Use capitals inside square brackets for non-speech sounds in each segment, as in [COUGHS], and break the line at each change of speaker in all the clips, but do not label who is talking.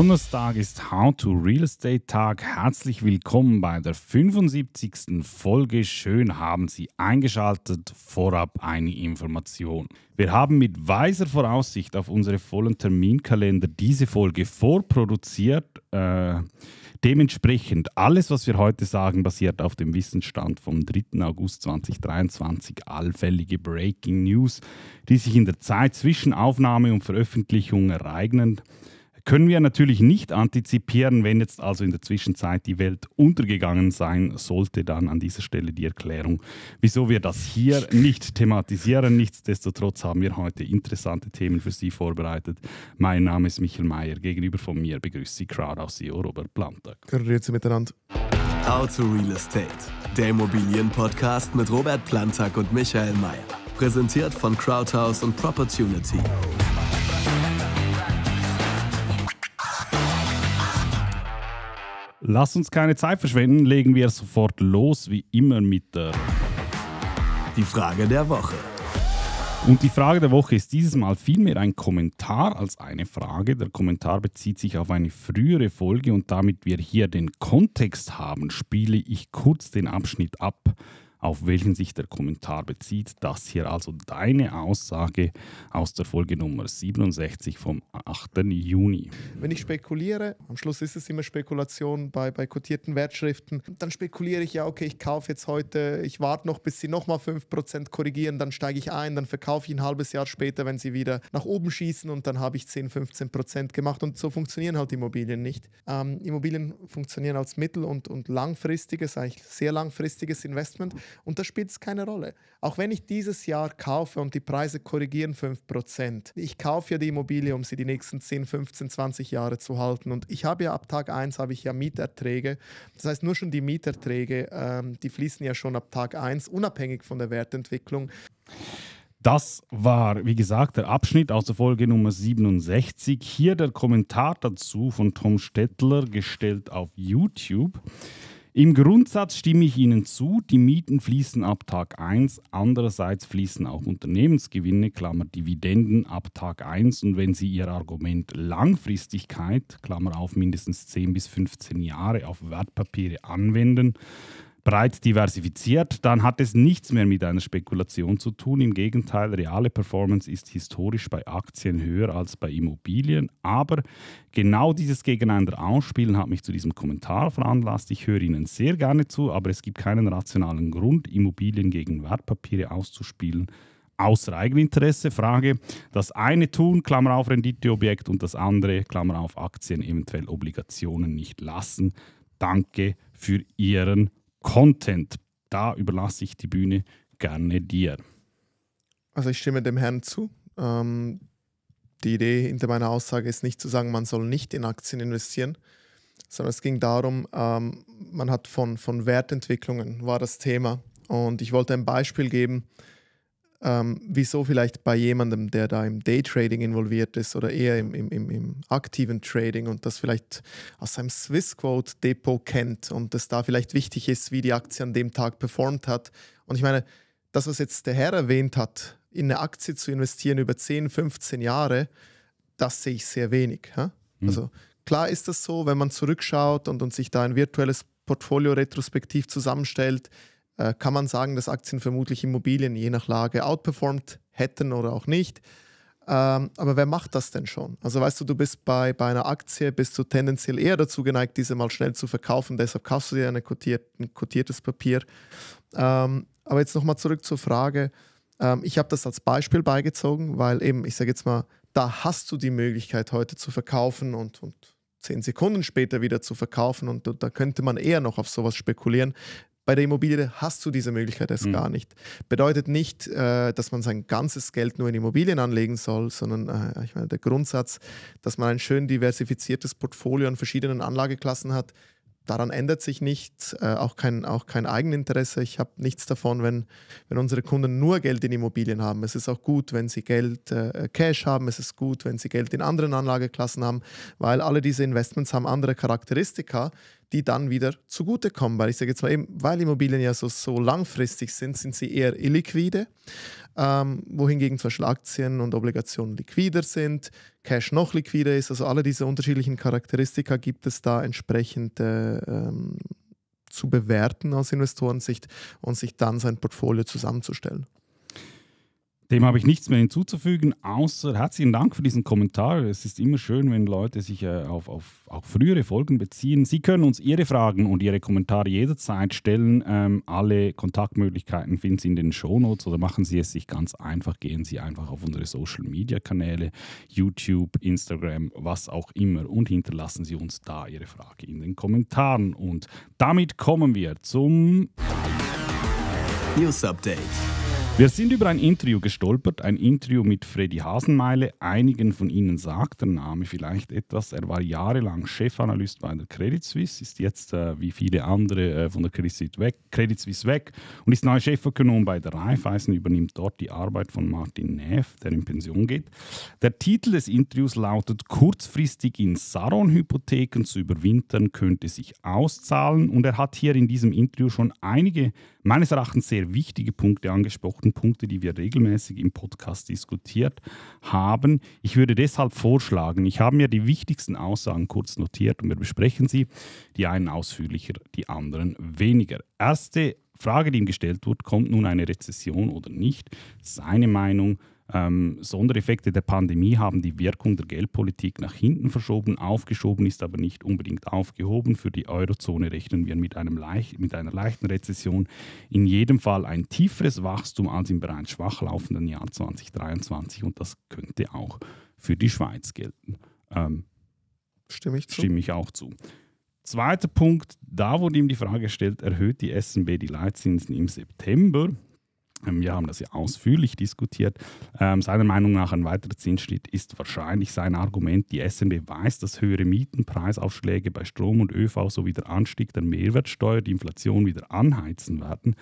Donnerstag ist How to Real Estate Tag. Herzlich willkommen bei der 75. Folge. Schön haben Sie eingeschaltet. Vorab eine Information. Wir haben mit weiser Voraussicht auf unsere vollen Terminkalender diese Folge vorproduziert. Äh, dementsprechend, alles, was wir heute sagen, basiert auf dem Wissensstand vom 3. August 2023. Allfällige Breaking News, die sich in der Zeit zwischen Aufnahme und Veröffentlichung ereignen können wir natürlich nicht antizipieren, wenn jetzt also in der Zwischenzeit die Welt untergegangen sein sollte, dann an dieser Stelle die Erklärung, wieso wir das hier nicht thematisieren. Nichtsdestotrotz haben wir heute interessante Themen für Sie vorbereitet. Mein Name ist Michael Mayer. Gegenüber von mir begrüßt Sie Crowd aus CEO Robert Plantag.
Grüezi miteinander.
How to Real Estate, der Immobilienpodcast mit Robert Plantag und Michael Mayer. Präsentiert von Crowdhouse und Propertunity. Lass uns keine Zeit verschwenden, legen wir sofort los, wie immer mit der. Die Frage der Woche. Und die Frage der Woche ist dieses Mal vielmehr ein Kommentar als eine Frage. Der Kommentar bezieht sich auf eine frühere Folge und damit wir hier den Kontext haben, spiele ich kurz den Abschnitt ab auf welchen sich der Kommentar bezieht. Das hier also deine Aussage aus der Folge Nummer 67 vom 8. Juni. Wenn ich
spekuliere, am Schluss ist es immer Spekulation bei, bei kotierten Wertschriften, dann spekuliere ich ja, okay, ich kaufe jetzt heute, ich warte noch, bis sie nochmal 5% korrigieren, dann steige ich ein, dann verkaufe ich ein halbes Jahr später, wenn sie wieder nach oben schießen und dann habe ich 10, 15% gemacht und so funktionieren halt Immobilien nicht. Ähm, Immobilien funktionieren als mittel- und, und langfristiges, eigentlich sehr langfristiges Investment. Und da spielt es keine Rolle. Auch wenn ich dieses Jahr kaufe und die Preise korrigieren 5%, ich kaufe ja die Immobilie, um sie die nächsten 10, 15, 20 Jahre zu halten. Und ich habe ja ab Tag 1 habe ich ja Mieterträge. Das heißt, nur schon die Mieterträge, ähm, die fließen ja schon ab Tag 1, unabhängig von der Wertentwicklung.
Das war, wie gesagt, der Abschnitt aus der Folge Nummer 67. Hier der Kommentar dazu von Tom Stettler, gestellt auf YouTube. Im Grundsatz stimme ich Ihnen zu, die Mieten fließen ab Tag 1, andererseits fließen auch Unternehmensgewinne, Klammer Dividenden, ab Tag 1 und wenn Sie Ihr Argument Langfristigkeit, Klammer auf mindestens 10 bis 15 Jahre auf Wertpapiere anwenden, breit diversifiziert, dann hat es nichts mehr mit einer Spekulation zu tun. Im Gegenteil, reale Performance ist historisch bei Aktien höher als bei Immobilien. Aber genau dieses Gegeneinander ausspielen hat mich zu diesem Kommentar veranlasst. Ich höre Ihnen sehr gerne zu, aber es gibt keinen rationalen Grund, Immobilien gegen Wertpapiere auszuspielen außer Eigeninteresse. Frage, das eine tun, Klammer auf Renditeobjekt und das andere, Klammer auf Aktien, eventuell Obligationen nicht lassen. Danke für Ihren Content. Da überlasse ich die Bühne gerne dir. Also ich stimme dem
Herrn zu. Ähm, die Idee hinter meiner Aussage ist nicht zu sagen, man soll nicht in Aktien investieren, sondern es ging darum, ähm, man hat von, von Wertentwicklungen war das Thema. Und ich wollte ein Beispiel geben, ähm, wieso vielleicht bei jemandem, der da im Daytrading involviert ist oder eher im, im, im, im aktiven Trading und das vielleicht aus seinem Swissquote-Depot kennt und es da vielleicht wichtig ist, wie die Aktie an dem Tag performt hat. Und ich meine, das, was jetzt der Herr erwähnt hat, in eine Aktie zu investieren über 10, 15 Jahre, das sehe ich sehr wenig. Hm? Also klar ist das so, wenn man zurückschaut und, und sich da ein virtuelles Portfolio retrospektiv zusammenstellt, äh, kann man sagen, dass Aktien vermutlich Immobilien je nach Lage outperformed hätten oder auch nicht. Ähm, aber wer macht das denn schon? Also weißt du, du bist bei, bei einer Aktie, bist du tendenziell eher dazu geneigt, diese mal schnell zu verkaufen, deshalb kaufst du dir eine kotiert, ein quotiertes Papier. Ähm, aber jetzt nochmal zurück zur Frage, ähm, ich habe das als Beispiel beigezogen, weil eben, ich sage jetzt mal, da hast du die Möglichkeit heute zu verkaufen und, und zehn Sekunden später wieder zu verkaufen und da könnte man eher noch auf sowas spekulieren, bei der Immobilie hast du diese Möglichkeit erst mhm. gar nicht. Bedeutet nicht, äh, dass man sein ganzes Geld nur in Immobilien anlegen soll, sondern äh, ich meine, der Grundsatz, dass man ein schön diversifiziertes Portfolio an verschiedenen Anlageklassen hat, daran ändert sich nichts, äh, auch, kein, auch kein Eigeninteresse. Ich habe nichts davon, wenn, wenn unsere Kunden nur Geld in Immobilien haben. Es ist auch gut, wenn sie Geld äh, äh, Cash haben. Es ist gut, wenn sie Geld in anderen Anlageklassen haben, weil alle diese Investments haben andere Charakteristika, die dann wieder zugutekommen. Weil ich sage jetzt mal eben, weil Immobilien ja so, so langfristig sind, sind sie eher illiquide, ähm, wohingegen zum Beispiel Aktien und Obligationen liquider sind, Cash noch liquider ist. Also alle diese unterschiedlichen Charakteristika gibt es da entsprechend. Äh, ähm, zu bewerten aus Investorensicht und sich dann sein Portfolio zusammenzustellen.
Dem habe ich nichts mehr hinzuzufügen, außer herzlichen Dank für diesen Kommentar. Es ist immer schön, wenn Leute sich äh, auf, auf auch frühere Folgen beziehen. Sie können uns Ihre Fragen und Ihre Kommentare jederzeit stellen. Ähm, alle Kontaktmöglichkeiten finden Sie in den Shownotes oder machen Sie es sich ganz einfach. Gehen Sie einfach auf unsere Social-Media-Kanäle, YouTube, Instagram, was auch immer und hinterlassen Sie uns da Ihre Frage in den Kommentaren. Und damit kommen wir zum News Update. Wir sind über ein Interview gestolpert, ein Interview mit Freddy Hasenmeile. Einigen von Ihnen sagt der Name vielleicht etwas. Er war jahrelang Chefanalyst bei der Credit Suisse, ist jetzt äh, wie viele andere äh, von der Credit Suisse, weg, Credit Suisse weg und ist neuer Chefökonom bei der Raiffeisen, übernimmt dort die Arbeit von Martin Neff, der in Pension geht. Der Titel des Interviews lautet: Kurzfristig in Saron-Hypotheken zu überwintern könnte sich auszahlen. Und er hat hier in diesem Interview schon einige meines Erachtens sehr wichtige Punkte angesprochen gesuchten Punkte, die wir regelmäßig im Podcast diskutiert haben. Ich würde deshalb vorschlagen, ich habe mir die wichtigsten Aussagen kurz notiert und wir besprechen sie, die einen ausführlicher, die anderen weniger. Erste Frage, die ihm gestellt wird, kommt nun eine Rezession oder nicht? Seine Meinung, ähm, Sondereffekte der Pandemie haben die Wirkung der Geldpolitik nach hinten verschoben. Aufgeschoben ist aber nicht unbedingt aufgehoben. Für die Eurozone rechnen wir mit, einem leicht, mit einer leichten Rezession. In jedem Fall ein tieferes Wachstum als im bereits schwach laufenden Jahr 2023 und das könnte auch für die Schweiz gelten. Ähm, stimme, ich stimme ich auch zu. Zweiter Punkt, da wurde ihm die Frage gestellt, erhöht die SNB die Leitzinsen im September? wir haben das ja ausführlich diskutiert. Ähm, seiner Meinung nach ein weiterer Zinsschnitt ist wahrscheinlich sein Argument. Die SNB weiß, dass höhere Mietenpreisaufschläge bei Strom und ÖV sowie der Anstieg der Mehrwertsteuer die Inflation wieder anheizen werden.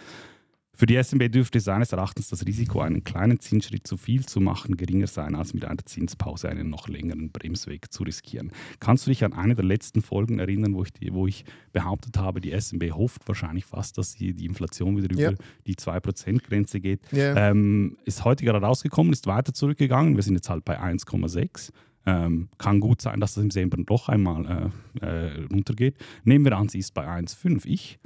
Für die SMB dürfte seines Erachtens das Risiko, einen kleinen Zinsschritt zu viel zu machen, geringer sein, als mit einer Zinspause einen noch längeren Bremsweg zu riskieren. Kannst du dich an eine der letzten Folgen erinnern, wo ich, die, wo ich behauptet habe, die SMB hofft wahrscheinlich fast, dass die, die Inflation wieder über ja. die 2%-Grenze geht? Ja. Ähm, ist heute gerade rausgekommen, ist weiter zurückgegangen. Wir sind jetzt halt bei 1,6. Ähm, kann gut sein, dass das im September doch einmal äh, äh, runtergeht. Nehmen wir an, sie ist bei 1,5. Ich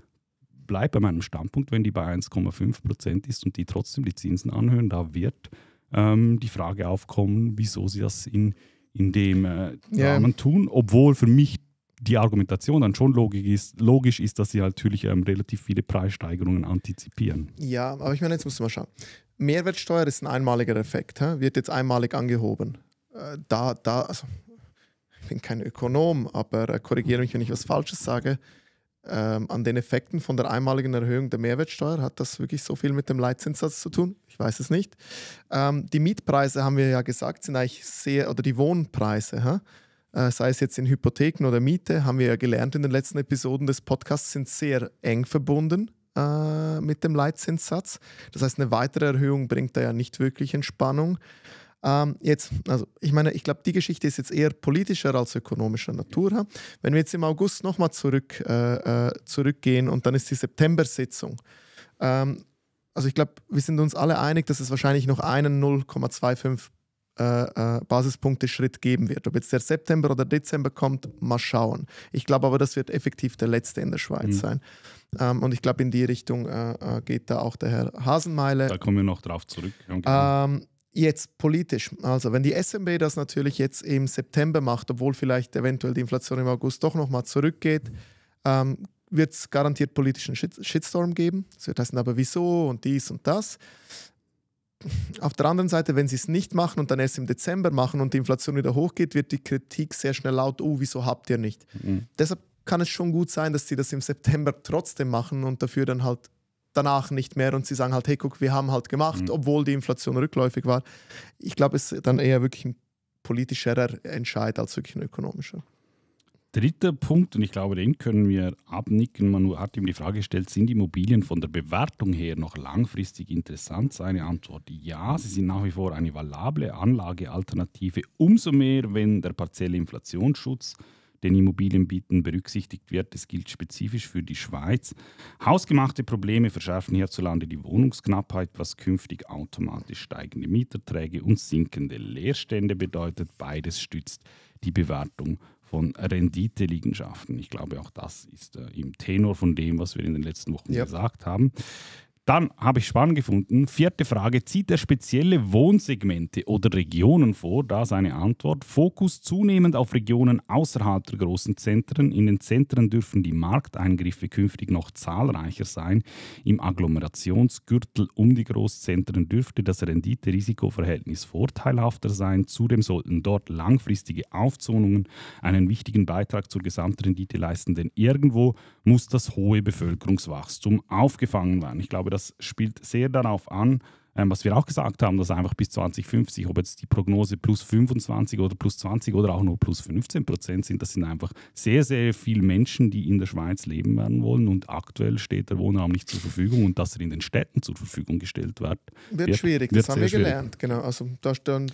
bleibe bei meinem Standpunkt, wenn die bei 1,5 Prozent ist und die trotzdem die Zinsen anhören, da wird ähm, die Frage aufkommen, wieso sie das in, in dem äh, yeah. Rahmen tun, obwohl für mich die Argumentation dann schon logisch ist, logisch ist dass sie halt natürlich ähm, relativ viele Preissteigerungen antizipieren.
Ja, aber ich meine, jetzt musst du mal schauen. Mehrwertsteuer ist ein einmaliger Effekt, hä? wird jetzt einmalig angehoben. Äh, da, da, also, ich bin kein Ökonom, aber äh, korrigiere mich, wenn ich was Falsches sage ähm, an den Effekten von der einmaligen Erhöhung der Mehrwertsteuer. Hat das wirklich so viel mit dem Leitzinssatz zu tun? Ich weiß es nicht. Ähm, die Mietpreise, haben wir ja gesagt, sind eigentlich sehr, oder die Wohnpreise, hä? Äh, sei es jetzt in Hypotheken oder Miete, haben wir ja gelernt in den letzten Episoden des Podcasts, sind sehr eng verbunden äh, mit dem Leitzinssatz. Das heißt, eine weitere Erhöhung bringt da ja nicht wirklich Entspannung. Ähm, jetzt, also ich meine, ich glaube, die Geschichte ist jetzt eher politischer als ökonomischer Natur. Wenn wir jetzt im August nochmal zurück, äh, äh, zurückgehen und dann ist die September-Sitzung. Ähm, also ich glaube, wir sind uns alle einig, dass es wahrscheinlich noch einen 0,25 äh, äh, Basispunkte Schritt geben wird. Ob jetzt der September oder Dezember kommt, mal schauen. Ich glaube aber, das wird effektiv der letzte in der Schweiz mhm. sein. Ähm, und ich glaube, in die Richtung äh, äh, geht da auch der Herr Hasenmeile. Da
kommen wir noch drauf zurück. Ja, genau.
ähm, Jetzt politisch, also wenn die SMB das natürlich jetzt im September macht, obwohl vielleicht eventuell die Inflation im August doch nochmal zurückgeht, ähm, wird es garantiert politischen Shitstorm geben. Es wird heißen, aber wieso und dies und das. Auf der anderen Seite, wenn sie es nicht machen und dann erst im Dezember machen und die Inflation wieder hochgeht, wird die Kritik sehr schnell laut, oh, wieso habt ihr nicht? Mhm. Deshalb kann es schon gut sein, dass sie das im September trotzdem machen und dafür dann halt danach nicht mehr und sie sagen halt, hey, guck, wir haben halt gemacht, mhm. obwohl die Inflation rückläufig war. Ich glaube, es ist dann eher wirklich ein politischerer Entscheid als wirklich ein ökonomischer.
Dritter Punkt, und ich glaube, den können wir abnicken. Manu hat ihm die Frage gestellt, sind Immobilien von der Bewertung her noch langfristig interessant? Seine Antwort, ja, sie sind nach wie vor eine valable Anlagealternative, umso mehr, wenn der partielle Inflationsschutz den Immobilienbieten berücksichtigt wird. Das gilt spezifisch für die Schweiz. Hausgemachte Probleme verschärfen hierzulande die Wohnungsknappheit, was künftig automatisch steigende Mieterträge und sinkende Leerstände bedeutet. Beides stützt die Bewertung von Renditeliegenschaften. Ich glaube, auch das ist äh, im Tenor von dem, was wir in den letzten Wochen ja. gesagt haben. Dann habe ich spannend gefunden. Vierte Frage: Zieht er spezielle Wohnsegmente oder Regionen vor? Da seine Antwort. Fokus zunehmend auf Regionen außerhalb der großen Zentren. In den Zentren dürfen die Markteingriffe künftig noch zahlreicher sein. Im Agglomerationsgürtel um die Großzentren dürfte das Rendite-Risikoverhältnis vorteilhafter sein. Zudem sollten dort langfristige Aufzonungen einen wichtigen Beitrag zur Gesamtrendite leisten, denn irgendwo muss das hohe Bevölkerungswachstum aufgefangen werden. Ich glaube, das spielt sehr darauf an, ähm, was wir auch gesagt haben, dass einfach bis 2050, ob jetzt die Prognose plus 25 oder plus 20 oder auch nur plus 15 Prozent sind, das sind einfach sehr, sehr viele Menschen, die in der Schweiz leben werden wollen und aktuell steht der Wohnraum nicht zur Verfügung und dass er in den Städten zur Verfügung gestellt wird. Wird, wird schwierig, wird das haben wir schwierig. gelernt, genau. Also da
stand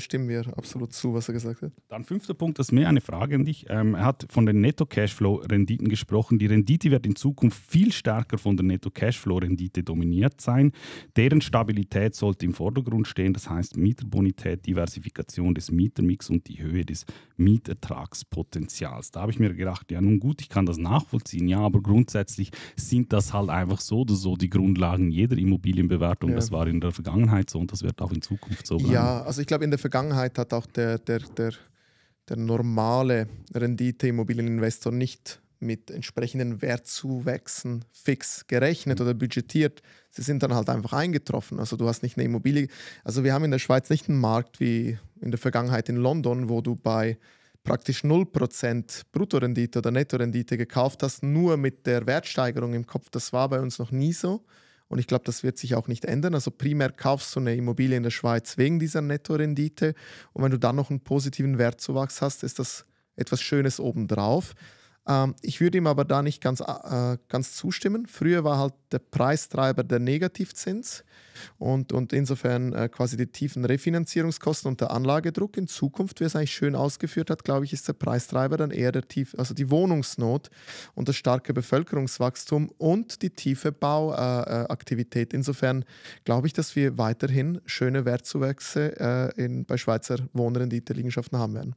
stimmen wir äh, absolut zu, was er gesagt hat. Dann fünfter Punkt,
das ist mehr eine Frage an dich. Ähm, er hat von den Netto-Cashflow-Renditen gesprochen. Die Rendite wird in Zukunft viel stärker von der Netto-Cashflow-Rendite dominiert sein. Deren Stabilität sollte im Vordergrund stehen. Das heißt Mieterbonität, Diversifikation des Mietermix und die Höhe des Mietertragspotenzials. Da habe ich mir gedacht, ja nun gut, ich kann das nachvollziehen, ja, aber grundsätzlich sind das halt einfach so oder so die Grundlagen jeder Immobilienbewertung. Ja. Das war in der Vergangenheit so und das wird auch in Zukunft so bleiben. Ja,
also ich glaube, in der Vergangenheit hat auch der, der, der, der normale Rendite-Immobilieninvestor nicht mit entsprechenden Wertzuwächsen fix gerechnet oder budgetiert. Sie sind dann halt einfach eingetroffen. Also du hast nicht eine Immobilie. Also wir haben in der Schweiz nicht einen Markt wie in der Vergangenheit in London, wo du bei praktisch 0% Bruttorendite oder Nettorendite gekauft hast, nur mit der Wertsteigerung im Kopf. Das war bei uns noch nie so. Und ich glaube, das wird sich auch nicht ändern. Also primär kaufst du eine Immobilie in der Schweiz wegen dieser Nettorendite. Und wenn du dann noch einen positiven Wertzuwachs hast, ist das etwas Schönes obendrauf. Ähm, ich würde ihm aber da nicht ganz, äh, ganz zustimmen. Früher war halt der Preistreiber der Negativzins und, und insofern äh, quasi die tiefen Refinanzierungskosten und der Anlagedruck. In Zukunft, wer es eigentlich schön ausgeführt hat, glaube ich, ist der Preistreiber dann eher der tief, also die Wohnungsnot und das starke Bevölkerungswachstum und die tiefe Bauaktivität. Äh, äh insofern glaube ich, dass wir weiterhin schöne Wertzuwächse äh, in, bei Schweizer wohnrendite haben werden.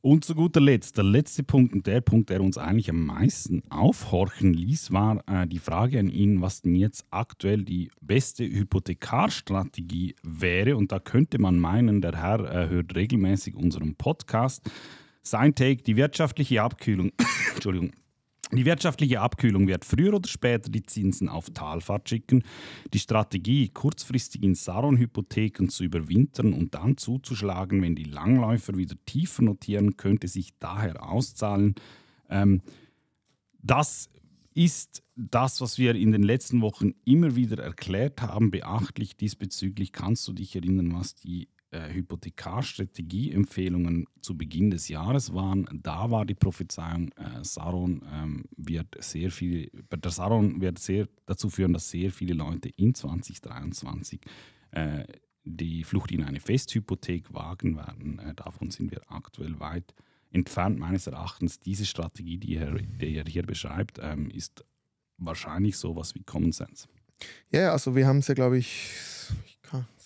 Und zu guter Letzt, der letzte Punkt und der Punkt, der uns eigentlich am meisten aufhorchen ließ, war äh, die Frage an ihn, was denn jetzt aktuell die beste Hypothekarstrategie wäre. Und da könnte man meinen, der Herr äh, hört regelmäßig unseren Podcast. Sein Take, die wirtschaftliche Abkühlung. [COUGHS] Entschuldigung die wirtschaftliche Abkühlung wird früher oder später die Zinsen auf Talfahrt schicken. Die Strategie, kurzfristig in Saron-Hypotheken zu überwintern und dann zuzuschlagen, wenn die Langläufer wieder tiefer notieren, könnte sich daher auszahlen. Ähm, das ist das, was wir in den letzten Wochen immer wieder erklärt haben, beachtlich diesbezüglich. Kannst du dich erinnern, was die äh, Hypothekarstrategieempfehlungen zu Beginn des Jahres waren, da war die Prophezeiung, äh, Saron, ähm, wird sehr viel, der Saron wird sehr dazu führen, dass sehr viele Leute in 2023 äh, die Flucht in eine Festhypothek wagen werden. Äh, davon sind wir aktuell weit entfernt. Meines Erachtens, diese Strategie, die er, die er hier beschreibt, ähm, ist wahrscheinlich sowas wie Common Sense.
Ja, also wir haben es ja, glaube ich,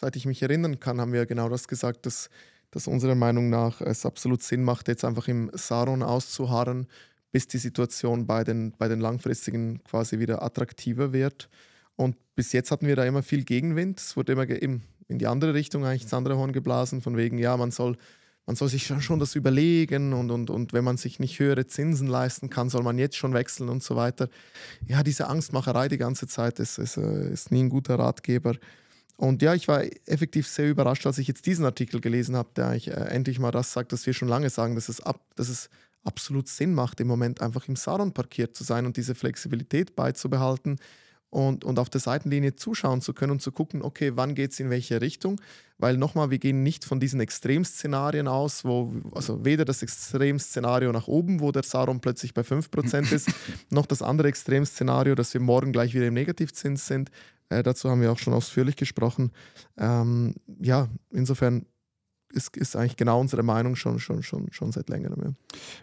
seit ich mich erinnern kann, haben wir genau das gesagt, dass, dass unserer Meinung nach es absolut Sinn macht, jetzt einfach im Saron auszuharren, bis die Situation bei den, bei den langfristigen quasi wieder attraktiver wird. Und bis jetzt hatten wir da immer viel Gegenwind. Es wurde immer in die andere Richtung eigentlich das andere Horn geblasen, von wegen, ja, man soll, man soll sich schon das überlegen und, und, und wenn man sich nicht höhere Zinsen leisten kann, soll man jetzt schon wechseln und so weiter. Ja, diese Angstmacherei die ganze Zeit ist, ist, äh, ist nie ein guter Ratgeber. Und ja, ich war effektiv sehr überrascht, als ich jetzt diesen Artikel gelesen habe, der ich, äh, endlich mal das sagt, dass wir schon lange sagen, dass es, ab, dass es absolut Sinn macht, im Moment einfach im Saron parkiert zu sein und diese Flexibilität beizubehalten und, und auf der Seitenlinie zuschauen zu können und zu gucken, okay, wann geht es in welche Richtung. Weil nochmal, wir gehen nicht von diesen Extremszenarien aus, wo, also weder das Extremszenario nach oben, wo der Saron plötzlich bei 5% ist, [LAUGHS] noch das andere Extremszenario, dass wir morgen gleich wieder im Negativzins sind, äh, dazu haben wir auch schon ausführlich gesprochen. Ähm, ja, insofern ist, ist, eigentlich genau unsere Meinung schon, schon, schon, schon seit längerem. Ja.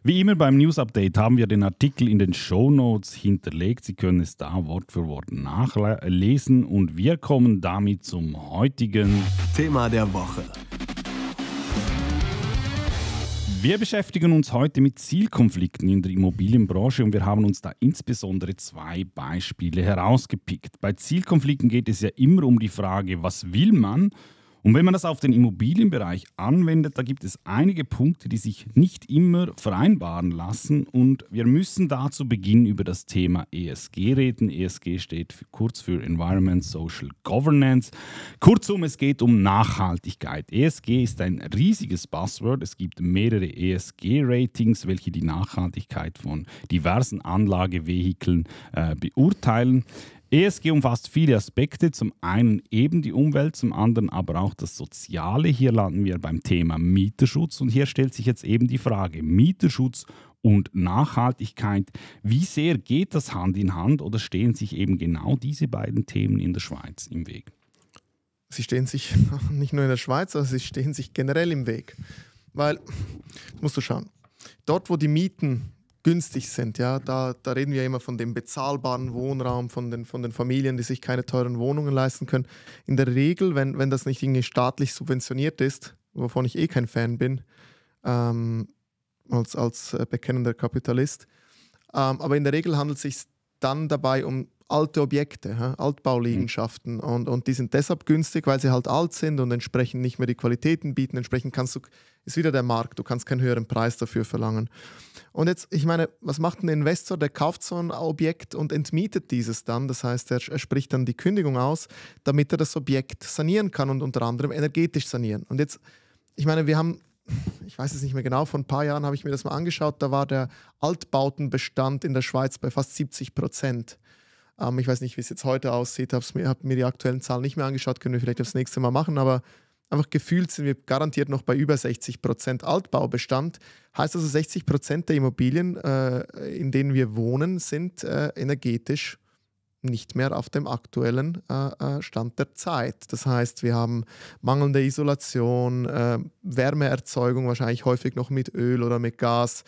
Wie immer beim News Update haben wir den Artikel in den Show Notes hinterlegt. Sie können es da Wort für Wort nachlesen und wir kommen damit zum heutigen Thema der Woche. Wir beschäftigen uns heute mit Zielkonflikten in der Immobilienbranche und wir haben uns da insbesondere zwei Beispiele herausgepickt. Bei Zielkonflikten geht es ja immer um die Frage, was will man und wenn man das auf den Immobilienbereich anwendet, da gibt es einige Punkte, die sich nicht immer vereinbaren lassen. Und wir müssen da zu Beginn über das Thema ESG reden. ESG steht für, kurz für Environment Social Governance. Kurzum, es geht um Nachhaltigkeit. ESG ist ein riesiges Passwort. Es gibt mehrere ESG-Ratings, welche die Nachhaltigkeit von diversen Anlagevehikeln äh, beurteilen. ESG umfasst viele Aspekte, zum einen eben die Umwelt, zum anderen aber auch das Soziale. Hier landen wir beim Thema Mieterschutz und hier stellt sich jetzt eben die Frage Mieterschutz und Nachhaltigkeit. Wie sehr geht das Hand in Hand oder stehen sich eben genau diese beiden Themen in der Schweiz im Weg? Sie stehen sich [LAUGHS] nicht nur in der Schweiz, sondern
sie stehen sich generell im Weg. Weil, musst du schauen, dort wo die Mieten günstig sind. Ja? Da, da reden wir immer von dem bezahlbaren Wohnraum, von den, von den Familien, die sich keine teuren Wohnungen leisten können. In der Regel, wenn, wenn das nicht irgendwie staatlich subventioniert ist, wovon ich eh kein Fan bin, ähm, als, als äh, bekennender Kapitalist, ähm, aber in der Regel handelt es sich dann dabei um alte Objekte, ja, Altbauliegenschaften. Mhm. Und, und die sind deshalb günstig, weil sie halt alt sind und entsprechend nicht mehr die Qualitäten bieten. Entsprechend kannst du, ist wieder der Markt, du kannst keinen höheren Preis dafür verlangen. Und jetzt, ich meine, was macht ein Investor? Der kauft so ein Objekt und entmietet dieses dann. Das heißt, er, er spricht dann die Kündigung aus, damit er das Objekt sanieren kann und unter anderem energetisch sanieren. Und jetzt, ich meine, wir haben ich weiß es nicht mehr genau, vor ein paar Jahren habe ich mir das mal angeschaut, da war der Altbautenbestand in der Schweiz bei fast 70 Prozent. Ähm, ich weiß nicht, wie es jetzt heute aussieht, habe mir, hab mir die aktuellen Zahlen nicht mehr angeschaut, können wir vielleicht das nächste Mal machen, aber einfach gefühlt sind wir garantiert noch bei über 60 Prozent Altbaubestand. Heißt also, 60 Prozent der Immobilien, äh, in denen wir wohnen, sind äh, energetisch nicht mehr auf dem aktuellen äh, äh Stand der Zeit. Das heißt, wir haben mangelnde Isolation, äh, Wärmeerzeugung wahrscheinlich häufig noch mit Öl oder mit Gas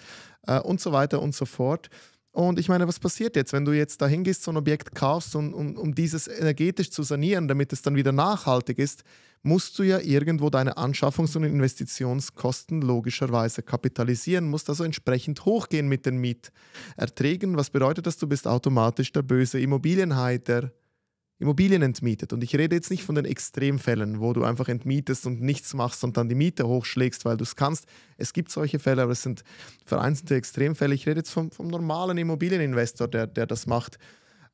äh, und so weiter und so fort. Und ich meine, was passiert jetzt, wenn du jetzt dahin gehst, so ein Objekt kaufst, und, um, um dieses energetisch zu sanieren, damit es dann wieder nachhaltig ist, musst du ja irgendwo deine Anschaffungs- und Investitionskosten logischerweise kapitalisieren, musst also entsprechend hochgehen mit den Mieterträgen, was bedeutet, dass du bist automatisch der böse Immobilienhai, der Immobilien entmietet. Und ich rede jetzt nicht von den Extremfällen, wo du einfach entmietest und nichts machst und dann die Miete hochschlägst, weil du es kannst. Es gibt solche Fälle, aber es sind vereinzelte Extremfälle. Ich rede jetzt vom, vom normalen Immobilieninvestor, der, der das macht.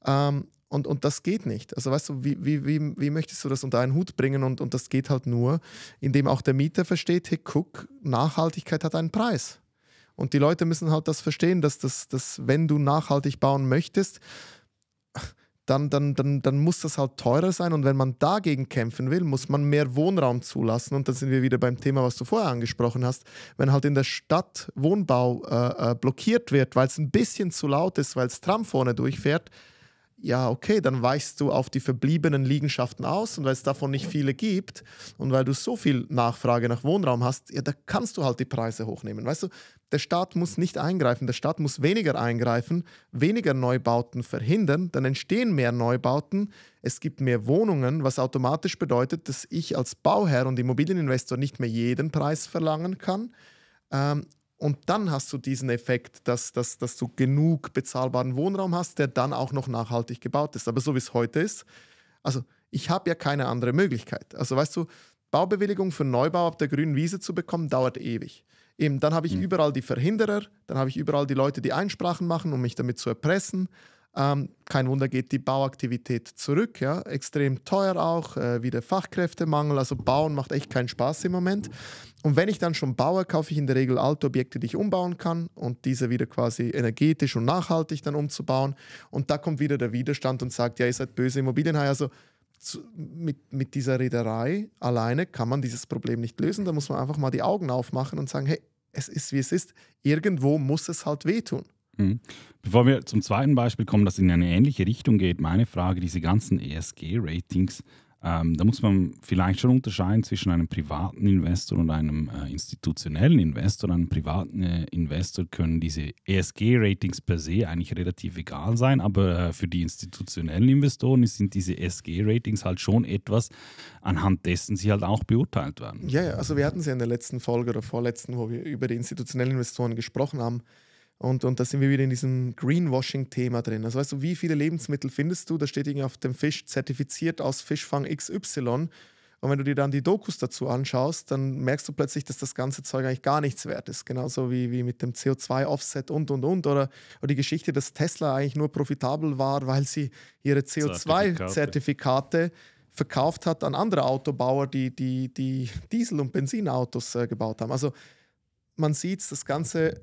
Ähm, und, und das geht nicht. Also weißt du, wie, wie, wie, wie möchtest du das unter einen Hut bringen? Und, und das geht halt nur, indem auch der Mieter versteht, hey, guck, Nachhaltigkeit hat einen Preis. Und die Leute müssen halt das verstehen, dass, das, dass wenn du nachhaltig bauen möchtest, dann, dann, dann, dann muss das halt teurer sein. Und wenn man dagegen kämpfen will, muss man mehr Wohnraum zulassen. Und da sind wir wieder beim Thema, was du vorher angesprochen hast. Wenn halt in der Stadt Wohnbau äh, äh blockiert wird, weil es ein bisschen zu laut ist, weil es Tram vorne durchfährt, ja, okay, dann weichst du auf die verbliebenen Liegenschaften aus und weil es davon nicht viele gibt und weil du so viel Nachfrage nach Wohnraum hast, ja, da kannst du halt die Preise hochnehmen. Weißt du, der Staat muss nicht eingreifen, der Staat muss weniger eingreifen, weniger Neubauten verhindern, dann entstehen mehr Neubauten, es gibt mehr Wohnungen, was automatisch bedeutet, dass ich als Bauherr und Immobilieninvestor nicht mehr jeden Preis verlangen kann. Ähm, und dann hast du diesen Effekt, dass, dass, dass du genug bezahlbaren Wohnraum hast, der dann auch noch nachhaltig gebaut ist. Aber so wie es heute ist, also ich habe ja keine andere Möglichkeit. Also weißt du, Baubewilligung für Neubau auf der grünen Wiese zu bekommen, dauert ewig. Eben, dann habe ich mhm. überall die Verhinderer, dann habe ich überall die Leute, die Einsprachen machen, um mich damit zu erpressen. Ähm, kein Wunder geht die Bauaktivität zurück, ja. Extrem teuer auch, äh, wieder Fachkräftemangel, also Bauen macht echt keinen Spaß im Moment. Und wenn ich dann schon baue, kaufe ich in der Regel alte Objekte, die ich umbauen kann und diese wieder quasi energetisch und nachhaltig dann umzubauen. Und da kommt wieder der Widerstand und sagt, ja, ihr seid böse Immobilienhai. Also zu, mit, mit dieser Reederei alleine kann man dieses Problem nicht lösen. Da muss man einfach mal die Augen aufmachen und sagen, hey, es ist wie es ist. Irgendwo muss es halt wehtun.
Mhm. Bevor wir zum zweiten Beispiel kommen, das in eine ähnliche Richtung geht, meine Frage, diese ganzen ESG-Ratings, ähm, da muss man vielleicht schon unterscheiden zwischen einem privaten Investor und einem äh, institutionellen Investor. Einem privaten äh, Investor können diese ESG-Ratings per se eigentlich relativ egal sein, aber äh, für die institutionellen Investoren sind diese ESG-Ratings halt schon etwas, anhand dessen sie halt auch beurteilt werden.
Ja, ja, also wir hatten es ja in der letzten Folge oder vorletzten, wo wir über die institutionellen Investoren gesprochen haben und, und da sind wir wieder in diesem Greenwashing-Thema drin. Also weißt du, wie viele Lebensmittel findest du? Da steht irgendwie auf dem Fisch zertifiziert aus Fischfang XY. Und wenn du dir dann die Dokus dazu anschaust, dann merkst du plötzlich, dass das ganze Zeug eigentlich gar nichts wert ist. Genauso wie, wie mit dem CO2-Offset und, und, und. Oder, oder die Geschichte, dass Tesla eigentlich nur profitabel war, weil sie ihre CO2-Zertifikate verkauft hat an andere Autobauer, die, die, die Diesel- und Benzinautos äh, gebaut haben. Also man sieht, das ganze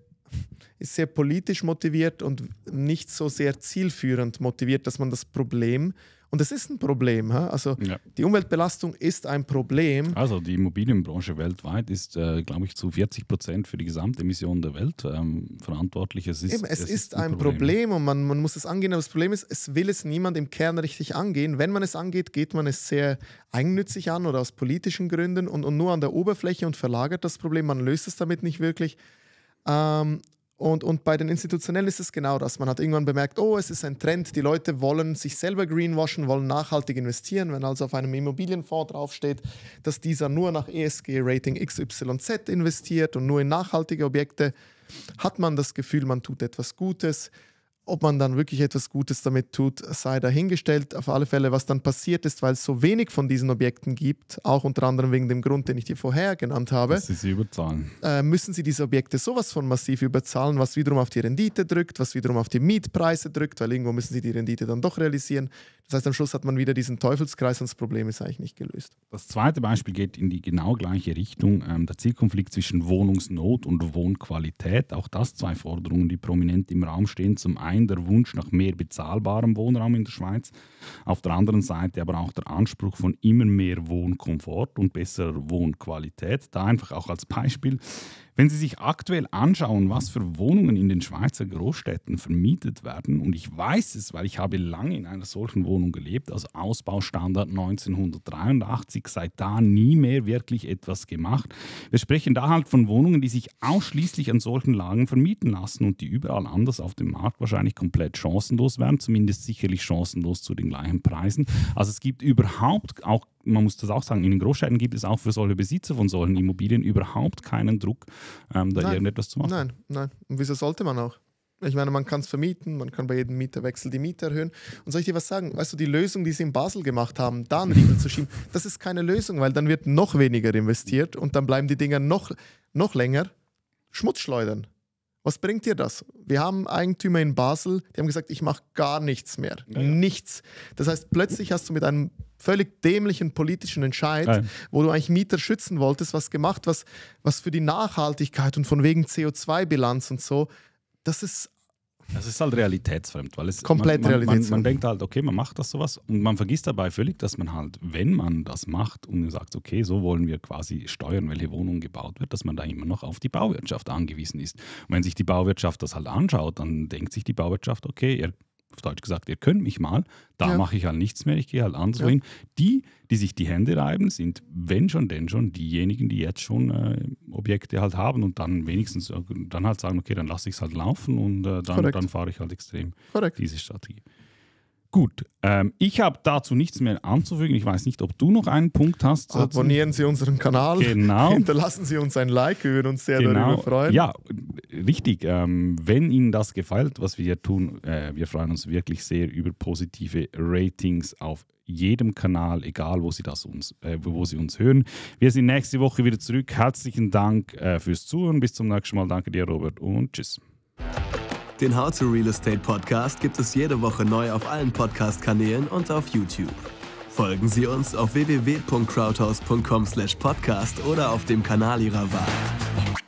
ist sehr politisch motiviert und nicht so sehr zielführend motiviert, dass man das Problem und
es ist ein Problem. Also ja. die Umweltbelastung ist ein Problem. Also die Immobilienbranche weltweit ist, äh, glaube ich, zu 40 Prozent für die Gesamtemission der Welt ähm, verantwortlich. Es ist, Eben, es, es ist, ein, ein Problem.
Problem, und man, man muss es angehen. Aber das Problem ist, es will es niemand im Kern richtig angehen. Wenn man es angeht, geht man es sehr eigennützig an oder aus politischen Gründen und, und nur an der Oberfläche und verlagert das Problem. Man löst es damit nicht wirklich. Ähm, und, und bei den Institutionellen ist es genau das. Man hat irgendwann bemerkt, oh, es ist ein Trend, die Leute wollen sich selber greenwashen, wollen nachhaltig investieren. Wenn also auf einem Immobilienfonds draufsteht, dass dieser nur nach ESG-Rating XYZ investiert und nur in nachhaltige Objekte, hat man das Gefühl, man tut etwas Gutes. Ob man dann wirklich etwas Gutes damit tut, sei dahingestellt. Auf alle Fälle, was dann passiert ist, weil es so wenig von diesen Objekten gibt, auch unter anderem wegen dem Grund, den ich dir vorher genannt habe, sie sie äh, müssen sie diese Objekte sowas von massiv überzahlen, was wiederum auf die Rendite drückt, was wiederum auf die Mietpreise drückt, weil irgendwo müssen sie die Rendite dann doch realisieren. Das heißt, am Schluss hat man wieder diesen Teufelskreis und das Problem ist eigentlich nicht gelöst.
Das zweite Beispiel geht in die genau gleiche Richtung. Ähm, der Zielkonflikt zwischen Wohnungsnot und Wohnqualität. Auch das zwei Forderungen, die prominent im Raum stehen. Zum einen der Wunsch nach mehr bezahlbarem Wohnraum in der Schweiz. Auf der anderen Seite aber auch der Anspruch von immer mehr Wohnkomfort und besserer Wohnqualität. Da einfach auch als Beispiel wenn Sie sich aktuell anschauen, was für Wohnungen in den Schweizer Großstädten vermietet werden, und ich weiß es, weil ich habe lange in einer solchen Wohnung gelebt, also Ausbaustandard 1983, seit da nie mehr wirklich etwas gemacht. Wir sprechen da halt von Wohnungen, die sich ausschließlich an solchen Lagen vermieten lassen und die überall anders auf dem Markt wahrscheinlich komplett chancenlos wären, zumindest sicherlich chancenlos zu den gleichen Preisen. Also es gibt überhaupt auch man muss das auch sagen, in den Großstädten gibt es auch für solche Besitzer von solchen Immobilien überhaupt keinen Druck, ähm, da nein, irgendetwas zu machen.
Nein, nein. Und wieso sollte man auch? Ich meine, man kann es vermieten, man kann bei jedem Mieterwechsel die Miete erhöhen. Und soll ich dir was sagen? Weißt du, die Lösung, die sie in Basel gemacht haben, da einen Riegel zu schieben, [LAUGHS] das ist keine Lösung, weil dann wird noch weniger investiert und dann bleiben die Dinger noch, noch länger Schmutz schleudern. Was bringt dir das? Wir haben Eigentümer in Basel, die haben gesagt, ich mache gar nichts mehr. Ja, ja. Nichts. Das heißt, plötzlich hast du mit einem völlig dämlichen politischen Entscheid, Nein. wo du eigentlich Mieter schützen wolltest, was gemacht, was, was für die Nachhaltigkeit und von wegen CO2-Bilanz und so, das ist
das ist halt realitätsfremd, weil es komplett man, man, realitätsfremd. Man, man denkt halt, okay, man macht das sowas und man vergisst dabei völlig, dass man halt, wenn man das macht und sagt, okay, so wollen wir quasi steuern, welche Wohnung gebaut wird, dass man da immer noch auf die Bauwirtschaft angewiesen ist. Und wenn sich die Bauwirtschaft das halt anschaut, dann denkt sich die Bauwirtschaft, okay, ihr auf Deutsch gesagt, ihr könnt mich mal, da ja. mache ich halt nichts mehr, ich gehe halt anders ja. hin. Die, die sich die Hände reiben, sind, wenn schon, denn schon, diejenigen, die jetzt schon äh, Objekte halt haben und dann wenigstens äh, dann halt sagen, okay, dann lasse ich es halt laufen und äh, dann, dann fahre ich halt extrem Korrekt. diese Strategie. Gut, ähm, ich habe dazu nichts mehr anzufügen. Ich weiß nicht, ob du noch einen Punkt hast. Abonnieren Sie unseren Kanal. Genau. [LAUGHS]
Hinterlassen Sie uns ein Like, wir würden uns
sehr genau. darüber freuen. Ja, richtig. Ähm, wenn Ihnen das gefällt, was wir hier tun, äh, wir freuen uns wirklich sehr über positive Ratings auf jedem Kanal, egal wo Sie, das uns, äh, wo Sie uns hören. Wir sind nächste Woche wieder zurück. Herzlichen Dank äh, fürs Zuhören. Bis zum nächsten Mal. Danke dir, Robert, und tschüss. Den How to Real Estate Podcast gibt es jede Woche neu auf allen Podcast-Kanälen und auf YouTube. Folgen Sie uns auf www.crowdhouse.com/podcast oder auf dem Kanal Ihrer Wahl.